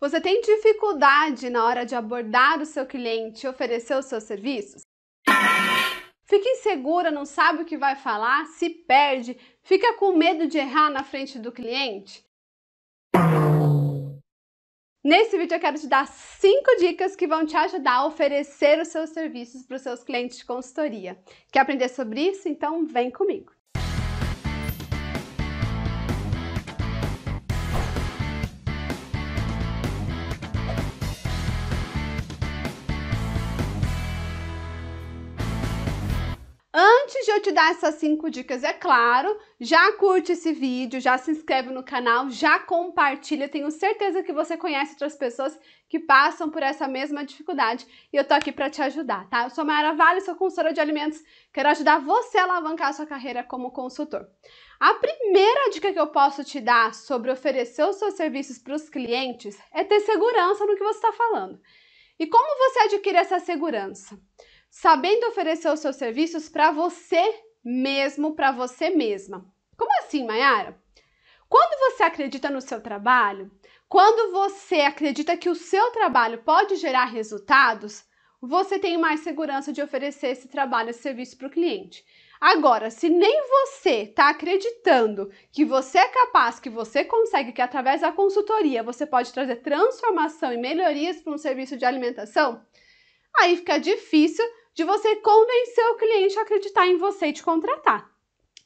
Você tem dificuldade na hora de abordar o seu cliente e oferecer os seus serviços? Fica insegura, não sabe o que vai falar, se perde, fica com medo de errar na frente do cliente? Nesse vídeo eu quero te dar 5 dicas que vão te ajudar a oferecer os seus serviços para os seus clientes de consultoria. Quer aprender sobre isso? Então vem comigo! antes de eu te dar essas cinco dicas, é claro, já curte esse vídeo, já se inscreve no canal, já compartilha. Tenho certeza que você conhece outras pessoas que passam por essa mesma dificuldade e eu tô aqui para te ajudar, tá? Eu sou Mayara Vale, sou consultora de alimentos, quero ajudar você a alavancar a sua carreira como consultor. A primeira dica que eu posso te dar sobre oferecer os seus serviços para os clientes é ter segurança no que você está falando. E como você adquire essa segurança? sabendo oferecer os seus serviços para você mesmo, para você mesma. Como assim, Mayara? Quando você acredita no seu trabalho, quando você acredita que o seu trabalho pode gerar resultados, você tem mais segurança de oferecer esse trabalho, esse serviço para o cliente. Agora, se nem você está acreditando que você é capaz, que você consegue, que através da consultoria você pode trazer transformação e melhorias para um serviço de alimentação, aí fica difícil de você convencer o cliente a acreditar em você e te contratar.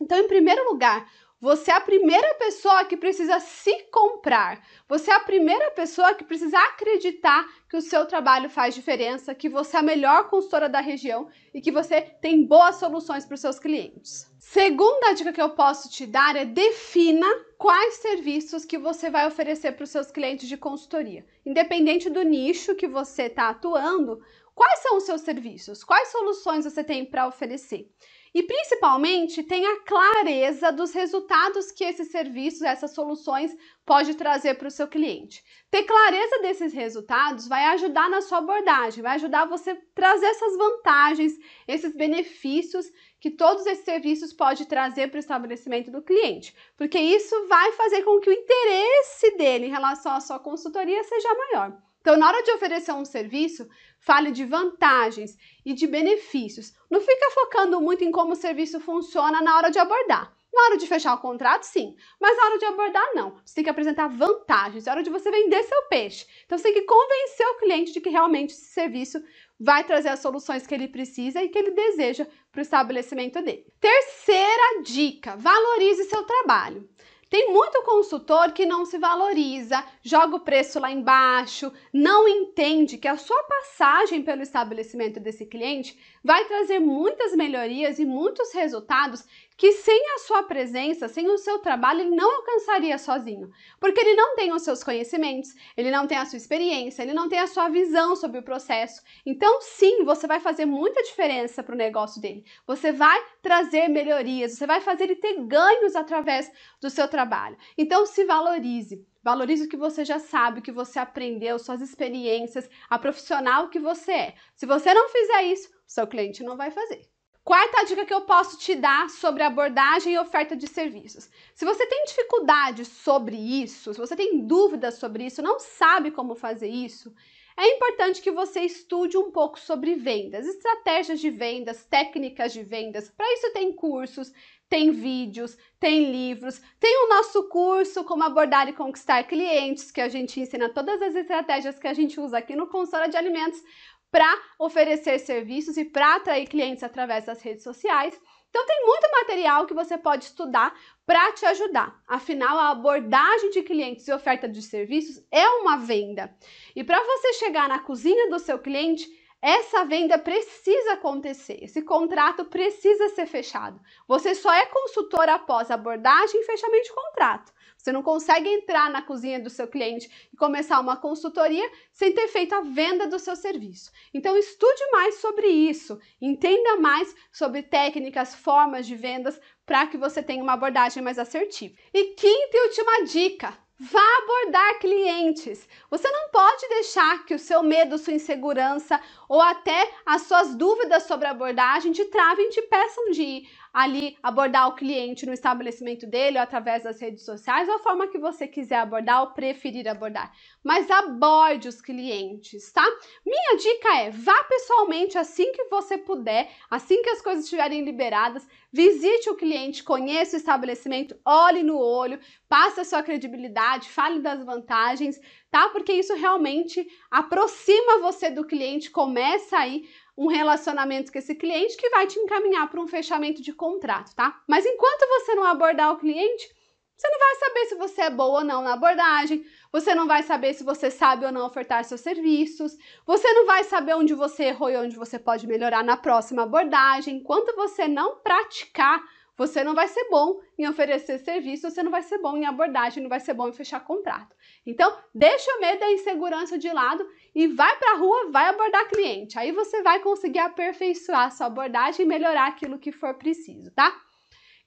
Então, em primeiro lugar, você é a primeira pessoa que precisa se comprar. Você é a primeira pessoa que precisa acreditar que o seu trabalho faz diferença, que você é a melhor consultora da região e que você tem boas soluções para os seus clientes. Segunda dica que eu posso te dar é defina quais serviços que você vai oferecer para os seus clientes de consultoria. Independente do nicho que você está atuando, quais são os seus serviços? Quais soluções você tem para oferecer? E principalmente tenha clareza dos resultados que esses serviços, essas soluções pode trazer para o seu cliente. Ter clareza desses resultados vai ajudar na sua abordagem, vai ajudar você a trazer essas vantagens, esses benefícios que todos esses serviços pode trazer para o estabelecimento do cliente, porque isso vai fazer com que o interesse dele em relação à sua consultoria seja maior. Então, na hora de oferecer um serviço, fale de vantagens e de benefícios. Não fica focando muito em como o serviço funciona na hora de abordar. Na hora de fechar o contrato, sim, mas na hora de abordar, não. Você tem que apresentar vantagens, é hora de você vender seu peixe. Então você tem que convencer o cliente de que realmente esse serviço vai trazer as soluções que ele precisa e que ele deseja para o estabelecimento dele. Terceira dica: valorize seu trabalho. Tem muito consultor que não se valoriza, joga o preço lá embaixo, não entende que a sua passagem pelo estabelecimento desse cliente vai trazer muitas melhorias e muitos resultados que sem a sua presença, sem o seu trabalho, ele não alcançaria sozinho. Porque ele não tem os seus conhecimentos, ele não tem a sua experiência, ele não tem a sua visão sobre o processo. Então, sim, você vai fazer muita diferença para o negócio dele. Você vai trazer melhorias, você vai fazer ele ter ganhos através do seu trabalho. Então, se valorize. Valorize o que você já sabe, o que você aprendeu, suas experiências, a profissional que você é. Se você não fizer isso, seu cliente não vai fazer. Quarta dica que eu posso te dar sobre abordagem e oferta de serviços. Se você tem dificuldade sobre isso, se você tem dúvidas sobre isso, não sabe como fazer isso, é importante que você estude um pouco sobre vendas, estratégias de vendas, técnicas de vendas. Para isso tem cursos, tem vídeos, tem livros, tem o nosso curso Como Abordar e Conquistar Clientes, que a gente ensina todas as estratégias que a gente usa aqui no Consola de Alimentos, para oferecer serviços e para atrair clientes através das redes sociais. Então tem muito material que você pode estudar para te ajudar. Afinal, a abordagem de clientes e oferta de serviços é uma venda. E para você chegar na cozinha do seu cliente, essa venda precisa acontecer, esse contrato precisa ser fechado. Você só é consultor após abordagem e fechamento de contrato. Você não consegue entrar na cozinha do seu cliente e começar uma consultoria sem ter feito a venda do seu serviço. Então estude mais sobre isso, entenda mais sobre técnicas, formas de vendas para que você tenha uma abordagem mais assertiva. E quinta e última dica, Vá abordar clientes. Você não pode deixar que o seu medo, sua insegurança ou até as suas dúvidas sobre a abordagem te travem, te peçam de ir ali abordar o cliente no estabelecimento dele ou através das redes sociais ou a forma que você quiser abordar ou preferir abordar. Mas aborde os clientes, tá? Minha dica é: vá pessoalmente assim que você puder, assim que as coisas estiverem liberadas, visite o cliente, conheça o estabelecimento, olhe no olho, passe a sua credibilidade verdade, fale das vantagens, tá? Porque isso realmente aproxima você do cliente, começa aí um relacionamento com esse cliente que vai te encaminhar para um fechamento de contrato, tá? Mas enquanto você não abordar o cliente, você não vai saber se você é boa ou não na abordagem, você não vai saber se você sabe ou não ofertar seus serviços, você não vai saber onde você errou e onde você pode melhorar na próxima abordagem. Enquanto você não praticar você não vai ser bom em oferecer serviço, você não vai ser bom em abordagem, não vai ser bom em fechar contrato. Então, deixa o medo e a insegurança de lado e vai para a rua, vai abordar cliente. Aí você vai conseguir aperfeiçoar sua abordagem e melhorar aquilo que for preciso, tá?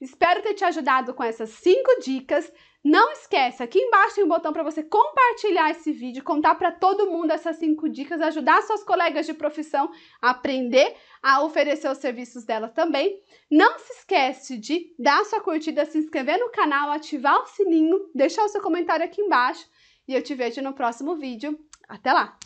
Espero ter te ajudado com essas 5 dicas. Não esquece, aqui embaixo tem um botão para você compartilhar esse vídeo, contar para todo mundo essas 5 dicas, ajudar suas colegas de profissão a aprender a oferecer os serviços dela também. Não se esquece de dar sua curtida, se inscrever no canal, ativar o sininho, deixar o seu comentário aqui embaixo e eu te vejo no próximo vídeo. Até lá!